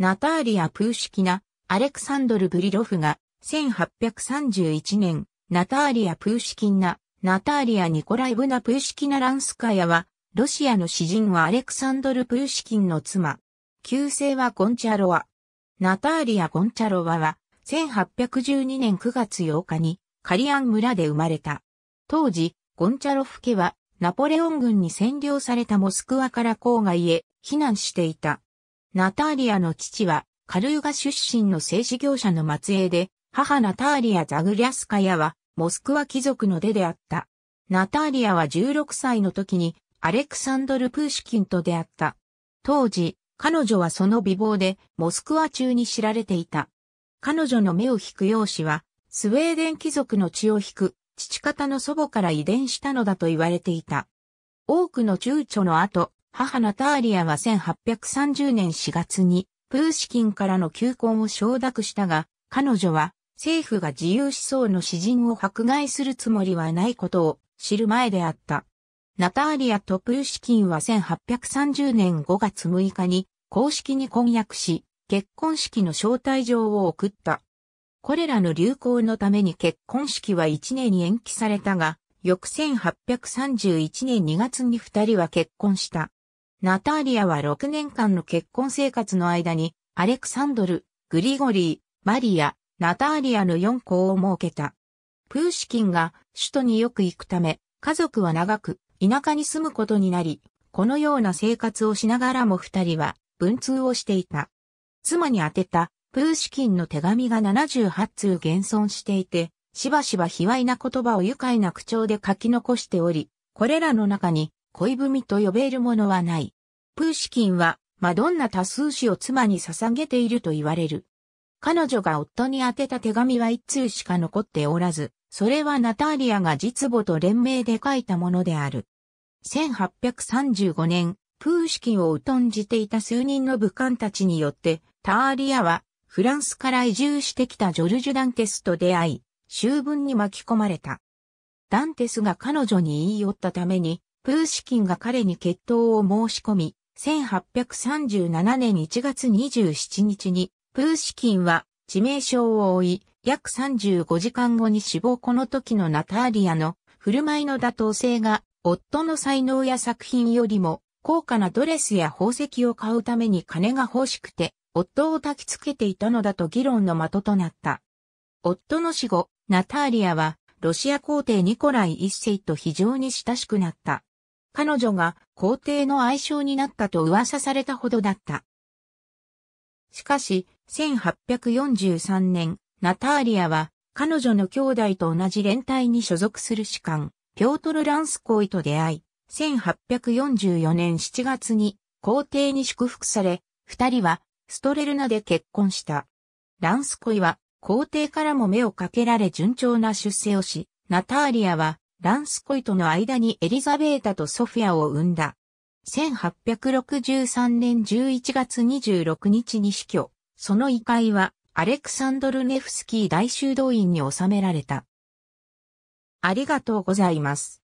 ナターリア・プーシキナ、アレクサンドル・ブリロフが、1831年、ナターリア・プーシキンナ、ナターリア・ニコライブナ・プーシキナ・ランスカヤは、ロシアの詩人はアレクサンドル・プーシキンの妻。旧姓はゴンチャロワ。ナターリア・ゴンチャロワは、1812年9月8日に、カリアン村で生まれた。当時、ゴンチャロフ家は、ナポレオン軍に占領されたモスクワから郊外へ避難していた。ナターリアの父は、カルーガ出身の製紙業者の末裔で、母ナターリア・ザグリャスカヤは、モスクワ貴族の出であった。ナターリアは16歳の時に、アレクサンドル・プーシキンと出会った。当時、彼女はその美貌で、モスクワ中に知られていた。彼女の目を引く容姿は、スウェーデン貴族の血を引く、父方の祖母から遺伝したのだと言われていた。多くの躊躇の後、母ナターリアは1830年4月にプーシキンからの求婚を承諾したが、彼女は政府が自由思想の詩人を迫害するつもりはないことを知る前であった。ナターリアとプーシキンは1830年5月6日に公式に婚約し、結婚式の招待状を送った。これらの流行のために結婚式は1年に延期されたが、翌1831年2月に二人は結婚した。ナターリアは6年間の結婚生活の間に、アレクサンドル、グリゴリー、マリア、ナターリアの4校を設けた。プーシキンが首都によく行くため、家族は長く田舎に住むことになり、このような生活をしながらも二人は文通をしていた。妻に宛てたプーシキンの手紙が78通現存していて、しばしば卑猥な言葉を愉快な口調で書き残しており、これらの中に恋文と呼べるものはない。プーシキンは、マドンナ多数詩を妻に捧げていると言われる。彼女が夫に宛てた手紙は一通しか残っておらず、それはナターリアが実母と連名で書いたものである。1835年、プーシキンを疎んじていた数人の武官たちによって、ターリアは、フランスから移住してきたジョルジュ・ダンテスと出会い、終文に巻き込まれた。ダンテスが彼女に言い寄ったために、プーシキンが彼に決闘を申し込み、1837年1月27日に、プーシキンは致命傷を負い、約35時間後に死亡この時のナターリアの振る舞いの妥当性が、夫の才能や作品よりも、高価なドレスや宝石を買うために金が欲しくて、夫を焚きつけていたのだと議論の的となった。夫の死後、ナターリアは、ロシア皇帝ニコライ一世と非常に親しくなった。彼女が皇帝の愛称になったと噂されたほどだった。しかし、1843年、ナターリアは、彼女の兄弟と同じ連帯に所属する士官、ピョートル・ランスコイと出会い、1844年7月に皇帝に祝福され、二人はストレルナで結婚した。ランスコイは皇帝からも目をかけられ順調な出世をし、ナターリアはランスコイとの間にエリザベータとソフィアを生んだ。1863年11月26日に死去、その遺骸はアレクサンドル・ネフスキー大修道院に収められた。ありがとうございます。